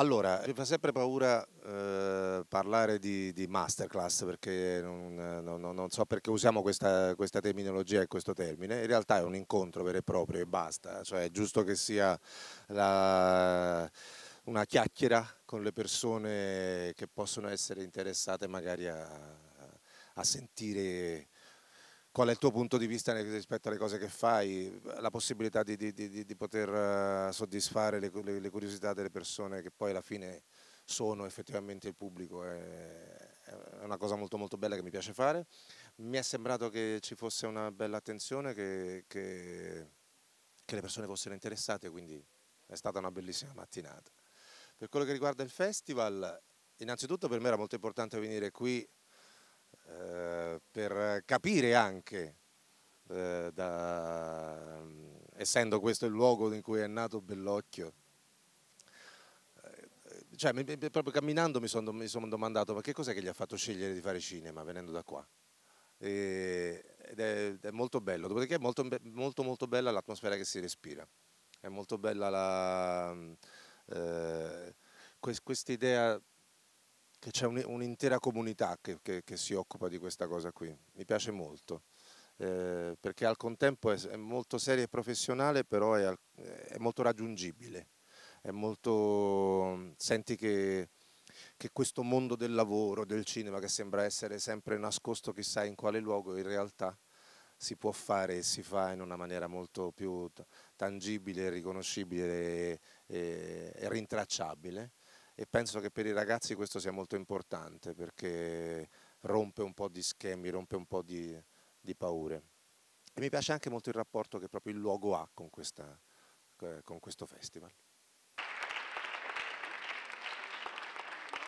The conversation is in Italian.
Allora, mi fa sempre paura eh, parlare di, di, masterclass perché non, non, non so perché usiamo questa, questa, terminologia e questo termine. In realtà è un incontro vero e proprio e basta. Cioè è giusto che sia la, una chiacchiera con le persone che possono essere interessate magari a, a sentire qual è il tuo punto di vista rispetto alle cose che fai, la possibilità di, di, di, di poter eh, soddisfare le, le, le, curiosità delle persone che poi alla fine sono effettivamente il pubblico, è, è una cosa molto molto bella che mi piace fare. Mi è sembrato che ci fosse una bella attenzione, che, che, che le persone fossero interessate, quindi è stata una bellissima mattinata. Per quello che riguarda il festival, innanzitutto per me era molto importante venire qui. Eh, per capire anche, eh, da, essendo questo il luogo in cui è nato Bellocchio, eh, cioè, proprio camminando mi sono, mi sono domandato ma che cos'è che gli ha fatto scegliere di fare cinema venendo da qua? E, ed, è, è, molto bello, dopodiché è molto, molto, molto bella l'atmosfera che si respira, è molto bella la, eh, questa idea che c'è un'intera comunità che, che, che, si occupa di questa cosa qui. Mi piace molto, eh, perché al contempo è, è, molto seria e professionale, però è, è molto raggiungibile, è molto... senti che, che questo mondo del lavoro, del cinema, che sembra essere sempre nascosto chissà in quale luogo, in realtà si può fare e si fa in una maniera molto più tangibile, riconoscibile e, e, e rintracciabile e penso che per i ragazzi questo sia molto importante perché rompe un po' di schemi, rompe un po' di, di paure. E mi piace anche molto il rapporto che proprio il luogo ha con, questa, eh, con questo festival.